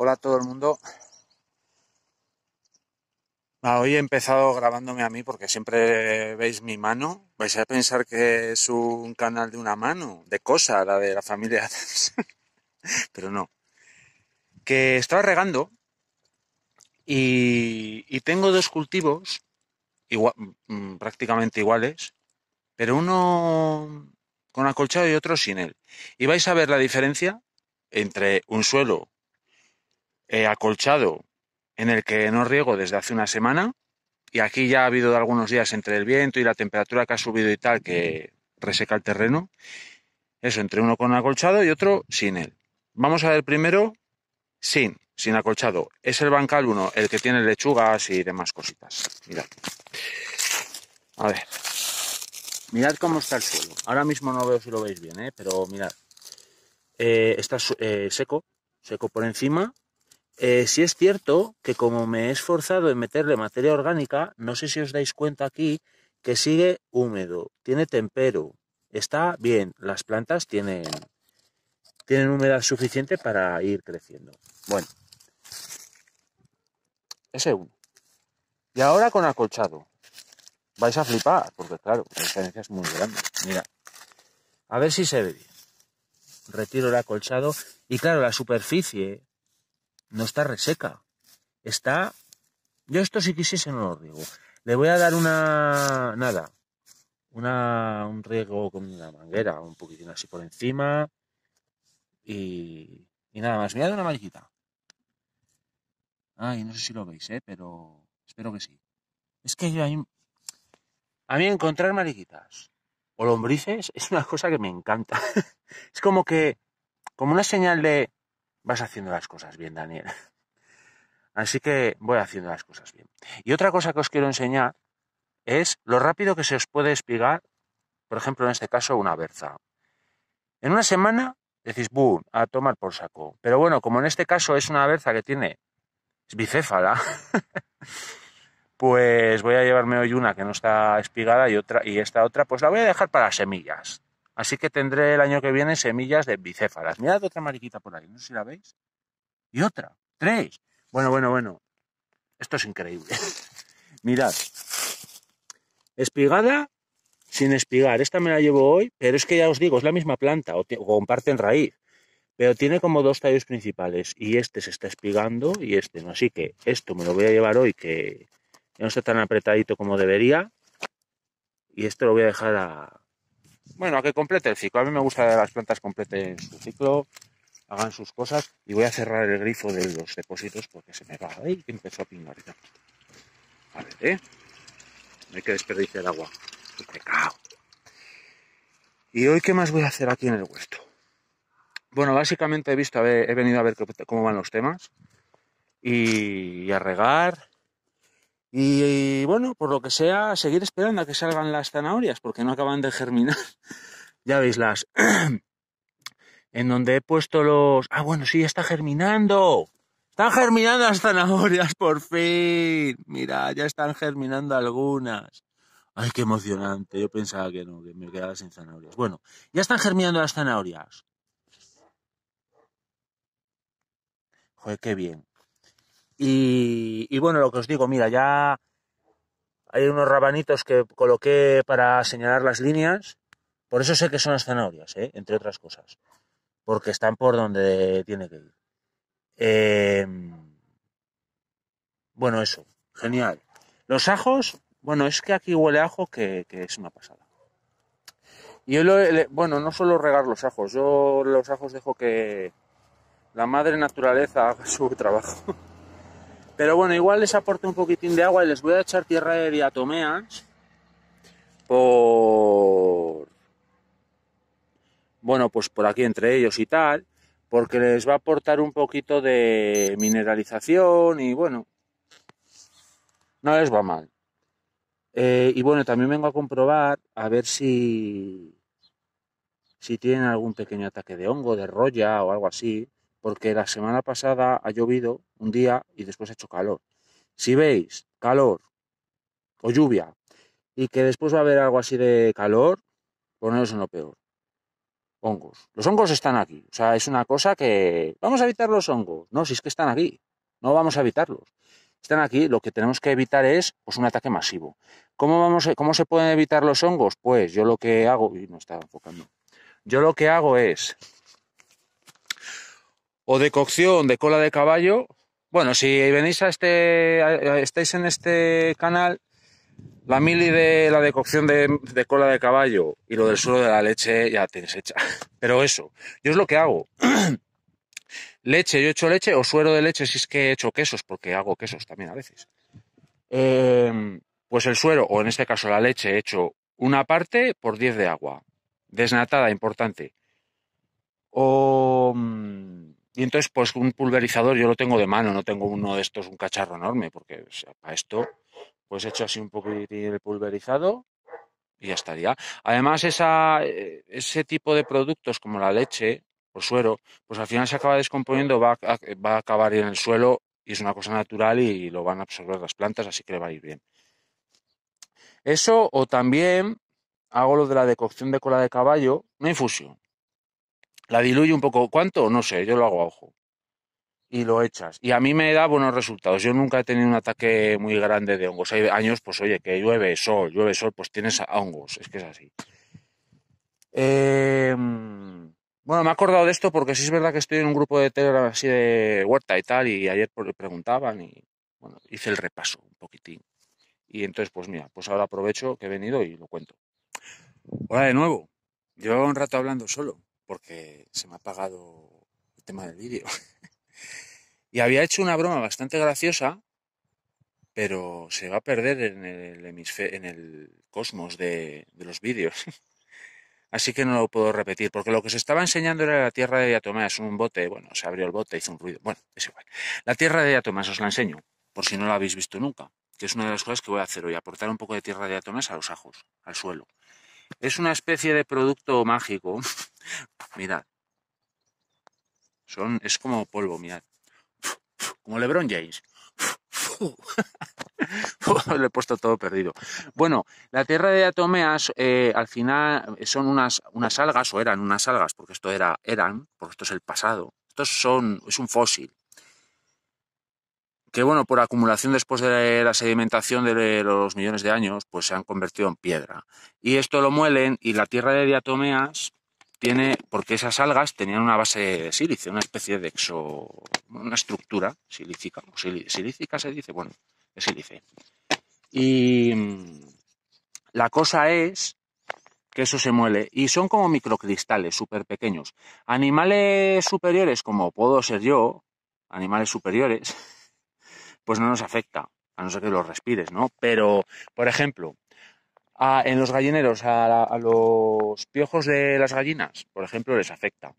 Hola a todo el mundo. Ah, hoy he empezado grabándome a mí porque siempre veis mi mano. Vais a pensar que es un canal de una mano, de cosa, la de la familia. Pero no. Que estaba regando y, tengo dos cultivos mm, prácticamente iguales, pero uno con acolchado y otro sin él. Y vais a ver la diferencia entre un suelo eh, acolchado en el que no riego desde hace una semana y aquí ya ha habido algunos días entre el viento y la temperatura que ha subido y tal que reseca el terreno. Eso, entre uno con acolchado y otro sin él. Vamos a ver primero sin, sin acolchado. Es el bancal uno, el que tiene lechugas y demás cositas. Mirad. A ver. Mirad cómo está el suelo. Ahora mismo no veo si lo veis bien, ¿eh? pero mirad. Eh, está seco, seco por encima eh, si es cierto que como me he esforzado en meterle materia orgánica, no sé si os dais cuenta aquí que sigue húmedo, tiene tempero, está bien, las plantas tienen, tienen humedad suficiente para ir creciendo. Bueno, ese uno. Y ahora con acolchado. Vais a flipar, porque claro, la diferencia es muy grande. Mira, a ver si se ve bien. Retiro el acolchado y claro, la superficie no está reseca. Está. Yo esto si quisiese no lo riego. Le voy a dar una. nada. Una, un riego con una manguera, un poquitín así por encima. Y, y nada más. Voy una mariquita. Ay, no sé si lo veis, ¿eh? pero espero que sí. Es que yo ahí. A mí encontrar mariquitas o lombrices es una cosa que me encanta. es como que. como una señal de vas haciendo las cosas bien, Daniel. Así que voy haciendo las cosas bien. Y otra cosa que os quiero enseñar es lo rápido que se os puede espigar, por ejemplo, en este caso, una berza. En una semana decís, ¡boom! a tomar por saco. Pero bueno, como en este caso es una berza que tiene bicéfala, pues voy a llevarme hoy una que no está espigada y otra y esta otra pues la voy a dejar para semillas. Así que tendré el año que viene semillas de bicéfalas. Mirad otra mariquita por ahí, no sé si la veis. Y otra, tres. Bueno, bueno, bueno. Esto es increíble. Mirad. Espigada sin espigar. Esta me la llevo hoy, pero es que ya os digo, es la misma planta o, comparten raíz. Pero tiene como dos tallos principales y este se está espigando y este no. Así que esto me lo voy a llevar hoy que no está tan apretadito como debería. Y esto lo voy a dejar a, bueno, a que complete el ciclo. A mí me gusta que las plantas completen su ciclo, hagan sus cosas y voy a cerrar el grifo de los depósitos porque se me va ahí y empezó a pingar ya. A ver, ¿eh? hay que desperdiciar agua. ¡Qué pecado! ¿Y hoy qué más voy a hacer aquí en el huerto? Bueno, básicamente he visto, he venido a ver cómo van los temas y, a regar y, bueno, por lo que sea, seguir esperando a que salgan las zanahorias, porque no acaban de germinar. ya veis las. en donde he puesto los. Ah, bueno, sí, está germinando. Están germinando las zanahorias, por fin. Mira, ya están germinando algunas. Ay, qué emocionante. Yo pensaba que no, que me quedaba sin zanahorias. Bueno, ya están germinando las zanahorias. Joder, qué bien. Y, bueno, lo que os digo, mira, ya hay unos rabanitos que coloqué para señalar las líneas. Por eso sé que son las zanahorias, ¿eh? entre otras cosas. Porque están por donde tiene que ir. Em, bueno, eso. Genial. Los ajos, bueno, es que aquí huele ajo que, es una pasada. Y yo, bueno, no suelo regar los ajos. Yo los ajos dejo que la madre naturaleza haga su trabajo. Pero bueno, igual les aporto un poquitín de agua y les voy a echar tierra de diatomeas por... Bueno, pues por aquí entre ellos y tal, porque les va a aportar un poquito de mineralización y bueno, no les va mal. Eh, y bueno, también vengo a comprobar a ver si, si tienen algún pequeño ataque de hongo, de roya o algo así, porque la semana pasada ha llovido un día y después ha hecho calor. Si veis calor o lluvia y que después va a haber algo así de calor, poneros en lo peor. Hongos. Los hongos están aquí. O sea, es una cosa que... Vamos a evitar los hongos. No, si es que están aquí. No vamos a evitarlos. Están aquí. Lo que tenemos que evitar es pues, un ataque masivo. ¿Cómo, vamos ¿Cómo se pueden evitar los hongos? Pues yo lo que hago... Y no estaba enfocando. Yo lo que hago es... O de cocción de cola de caballo, bueno, si venís a este, estáis en este canal, la mili de la decocción de, de, cola de caballo y lo del suero de la leche ya tienes hecha. Pero eso, yo es lo que hago. leche, yo he hecho leche o suero de leche si es que he hecho quesos, porque hago quesos también a veces. Em, pues el suero, o en este caso la leche, he hecho una parte por 10 de agua. Desnatada, importante. O mm, y entonces, pues un pulverizador yo lo tengo de mano, no tengo uno de estos, un cacharro enorme, porque para esto, pues he hecho así un poquitín de pulverizado y ya estaría. Además, eh, ese tipo de productos como la leche o suero, pues al final se acaba descomponiendo, va a, va a acabar en el suelo y es una cosa natural y lo van a absorber las plantas, así que le va a ir bien. Eso o también hago lo de la decocción de cola de caballo, una infusión. La diluye un poco. ¿Cuánto? No sé, yo lo hago a ojo. Y lo echas. Y a mí me da buenos resultados. Yo nunca he tenido un ataque muy grande de hongos. Hay años, pues oye, que llueve sol, llueve sol, pues tienes hongos. Es que es así. Em, bueno, me he acordado de esto porque sí es verdad que estoy en un grupo de Telegram así de huerta y tal, y ayer preguntaban y bueno, hice el repaso un poquitín. Y entonces, pues mira, pues ahora aprovecho que he venido y lo cuento. Hola de nuevo. Llevaba un rato hablando solo porque se me ha apagado el tema del vídeo. y había hecho una broma bastante graciosa, pero se va a perder en el, en el cosmos de, los vídeos. Así que no lo puedo repetir, porque lo que se estaba enseñando era la tierra de Diatomás, un bote, bueno, se abrió el bote, hizo un ruido, bueno, es igual. La tierra de Diatomás os la enseño, por si no la habéis visto nunca, que es una de las cosas que voy a hacer hoy, aportar un poco de tierra de diatomás a los ajos, al suelo. Es una especie de producto mágico Mirad. Son, es como polvo, mirad. Como LeBron James. Le he puesto todo perdido. Bueno, la tierra de diatomeas eh, al final eh, son unas, unas algas, o eran unas algas, porque esto era, eran, porque esto es el pasado. Esto son, es un fósil. Que bueno, por acumulación después de la sedimentación de los millones de años, pues se han convertido en piedra. Y esto lo muelen y la tierra de diatomeas tiene, porque esas algas tenían una base de sílice, una especie de exo, una estructura silícica, o se dice, bueno, es sílice. Y mm, la cosa es que eso se muele y son como microcristales súper pequeños. Animales superiores, como puedo ser yo, animales superiores, pues no nos afecta, a no ser que los respires, ¿no? Pero, por ejemplo, en los gallineros a, a, los piojos de las gallinas, por ejemplo, les afecta.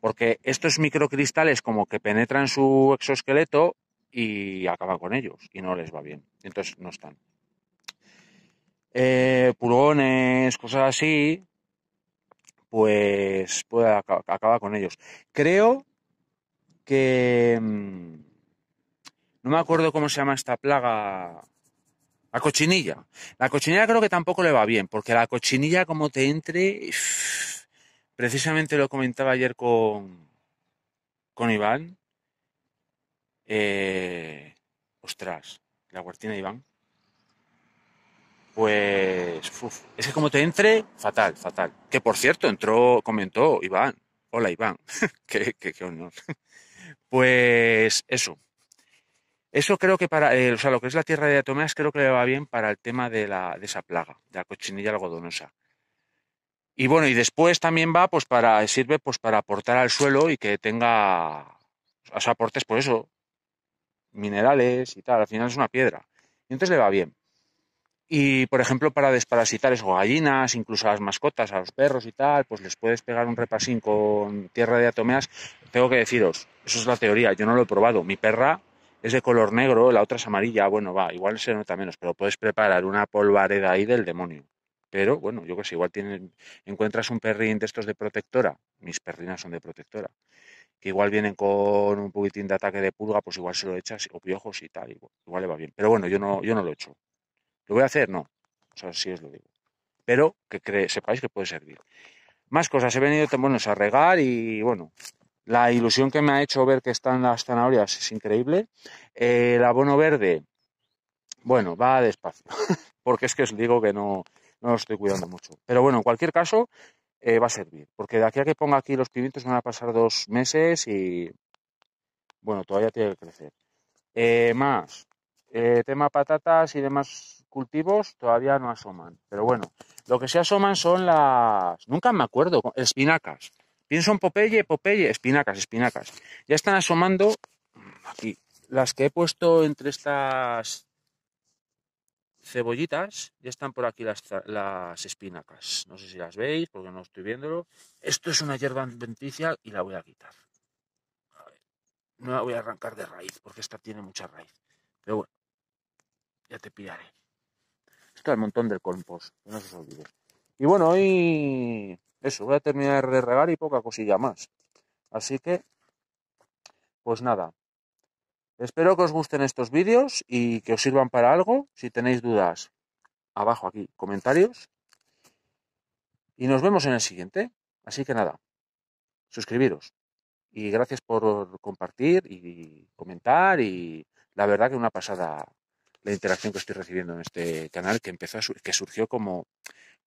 Porque estos microcristales como que penetran su exoesqueleto y acaban con ellos y no les va bien. Entonces no están. Eh, pulgones, cosas así, pues puede acaba con ellos. Creo que... Mm, no me acuerdo cómo se llama esta plaga la cochinilla. La cochinilla creo que tampoco le va bien, porque la cochinilla como te entre, precisamente lo comentaba ayer con, con Iván. Eh, ostras, la guartina Iván. Pues es que como te entre, fatal, fatal. Que por cierto, entró, comentó Iván. Hola Iván, qué, qué honor. Pues eso, eso creo que para, eh, o sea, lo que es la tierra de Atomeas creo que le va bien para el tema de, la, esa plaga, de la cochinilla algodonosa. Y bueno, y después también va, pues para, sirve pues para aportar al suelo y que tenga, o aportes por pues, eso, minerales y tal, al final es una piedra. Y entonces le va bien. Y, por ejemplo, para desparasitar eso, gallinas, incluso a las mascotas, a los perros y tal, pues les puedes pegar un repasín con tierra de atomeas. Tengo que deciros, eso es la teoría, yo no lo he probado. Mi perra es de color negro, la otra es amarilla, bueno, va, igual se nota menos, pero puedes preparar una polvareda ahí del demonio. Pero bueno, yo que sé, igual encuentras un perrín de estos de protectora, mis perrinas son de protectora, que igual vienen con un poquitín de ataque de pulga, pues igual se lo echas, o piojos y tal, igual, le va bien. Pero bueno, yo no, yo no lo he hecho. ¿Lo voy a hacer? No. O sea, sí os lo digo. Pero que sepáis que puede servir. Más cosas, he venido, bueno, a regar y bueno, la ilusión que me ha hecho ver que están las zanahorias es increíble. Eh, el abono verde, bueno, va despacio, porque es que os digo que no, no lo estoy cuidando mucho. Pero bueno, en cualquier caso, eh, va a servir, porque de aquí a que ponga aquí los pimientos van a pasar dos meses y, bueno, todavía tiene que crecer. Eh, más, tema patatas y demás cultivos todavía no asoman, pero bueno, lo que se asoman son las, nunca me acuerdo, espinacas Pienso en Popeye, Popeye, espinacas, espinacas. Ya están asomando mm, aquí las que he puesto entre estas cebollitas, ya están por aquí las, espinacas. No sé si las veis porque no estoy viéndolo. Esto es una hierba adventicia y la voy a quitar. no la voy a arrancar de raíz porque esta tiene mucha raíz. Pero bueno, ya te pillaré. Esto es el montón del compost, no se os olvide. Y bueno, hoy eso, voy a terminar de regar y poca cosilla más. Así que, pues nada. Espero que os gusten estos vídeos y que os sirvan para algo. Si tenéis dudas, abajo aquí, comentarios. Y nos vemos en el siguiente. Así que nada, suscribiros. Y gracias por compartir y comentar. Y la verdad que una pasada la interacción que estoy recibiendo en este canal que empezó que surgió como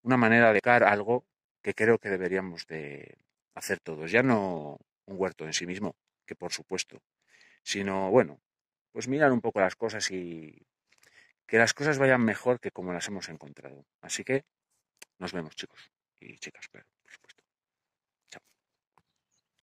una manera de car algo que creo que deberíamos de hacer todos. Ya no un huerto en sí mismo, que por supuesto, sino, bueno, pues mirar un poco las cosas y que las cosas vayan mejor que como las hemos encontrado. Así que nos vemos, chicos y chicas,